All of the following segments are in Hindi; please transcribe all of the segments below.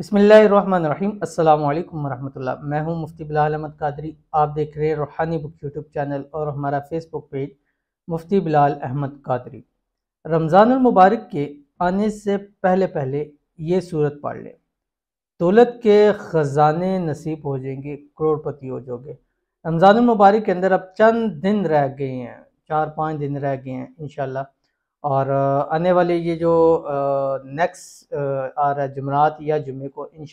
बसमीम अल्लाम वरहमल्ला मैं हूं मुफ्ती बिलाल अहमद कादरी आप देख रहे हैं रूहानी बुक यूट्यूब चैनल और हमारा फेसबुक पेज मुफ्ती बिलाल अहमद कादरी रमज़ानमबारक के आने से पहले पहले ये सूरत पढ़ लें दौलत के ख़जाने नसीब हो जाएंगे करोड़पति हो जाओगे रमज़ानमबारक के अंदर अब चंद दिन रह गए हैं चार पाँच दिन रह गए हैं इन और आने वाले ये जो नेक्स्ट आ रहा है जुमरात या जुमे को इन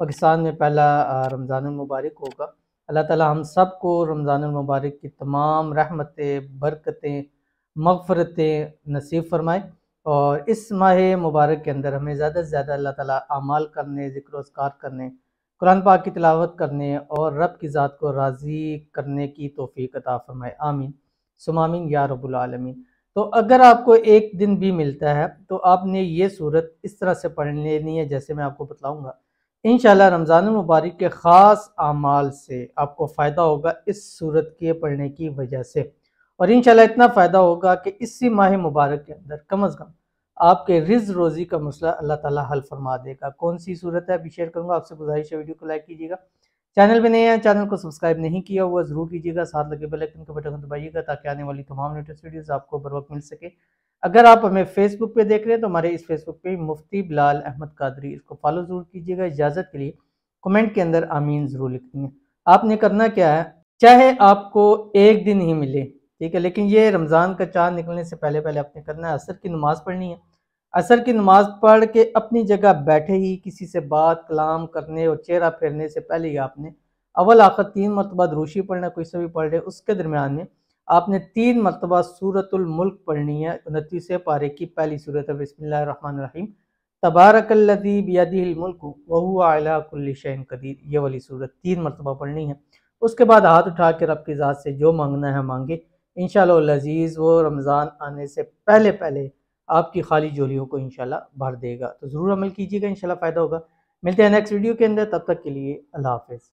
पाकिस्तान में पहला रमज़ान मुबारक होगा अल्लाह ताला हम सब को रमज़ान मुबारक की तमाम रहमतें बरकतें मगफरतें नसीब फरमाए और इस माह मुबारक के अंदर हमें ज़्यादा से ज़्यादा अल्लाह ताला आमाल करने ज़िक्रस्कार करने कुरान पाक की तिलावत करने और रब की ज़ात को राज़ी करने की तोफ़ी अता फ़रमाए आमीन सुमामीन या रबालमीन तो अगर आपको एक दिन भी मिलता है तो आपने ये सूरत इस तरह से पढ़ लेनी है जैसे मैं आपको बताऊँगा इन रमज़ान मुबारक के ख़ास अमाल से आपको फ़ायदा होगा इस सूरत के पढ़ने की वजह से और इन इतना फ़ायदा होगा कि इसी माह मुबारक के अंदर कम अज़ कम आपके रिज रोज़ी का मसला अल्लाह ताला हल फरमा देगा कौन सी सूरत है अभी शेयर करूँगा आपसे गुजारिश है वीडियो को लाइक कीजिएगा चैनल में नए हैं चैनल को सब्सक्राइब नहीं किया हुआ ज़रूर कीजिएगा साथ लगे बेल आइकन का बटन दबाइएगा ताकि आने वाली तमाम लेटेस्ट वीडियोस आपको बर वक्त मिल सके अगर आप हमें फेसबुक पे देख रहे हैं तो हमारे इस फेसबुक पे मुफ्ती बिलाल अहमद कादरी इसको फॉलो ज़रूर कीजिएगा इजाज़त के लिए कमेंट के अंदर आमीन ज़रूर लिखनी है आपने करना क्या है चाहे आपको एक दिन ही मिले ठीक है लेकिन ये रमज़ान का चांद निकलने से पहले पहले आपने करना है असर की नमाज़ पढ़नी है असर की नमाज पढ़ के अपनी जगह बैठे ही किसी से बात कलाम करने और चेहरा फेरने से पहले ही आपने अवल आखिर तीन मरतबा रूशी पढ़ना कोई सभी पढ़ रहे उसके दरमियान में आपने तीन मरतबा सूरतुल मुल्क पढ़नी है उनतीस पारे की पहली सूरत है बसमीम तबारकल्लदी बियादिलमुल्क वहुआलाकुल्लिशन कदीर ये वाली सूरत तीन मरतबा पढ़नी है उसके बाद हाथ उठा कर रब की ज़ात से जो मांगना है मांगे इन लजीज़ वो रमज़ान आने से पहले पहले आपकी खाली जोलियों को इंशाल्लाह भर देगा तो ज़रूर अमल कीजिएगा इंशाल्लाह फ़ायदा होगा मिलते हैं नेक्स्ट वीडियो के अंदर तब तक के लिए अल्लाह हाफिज़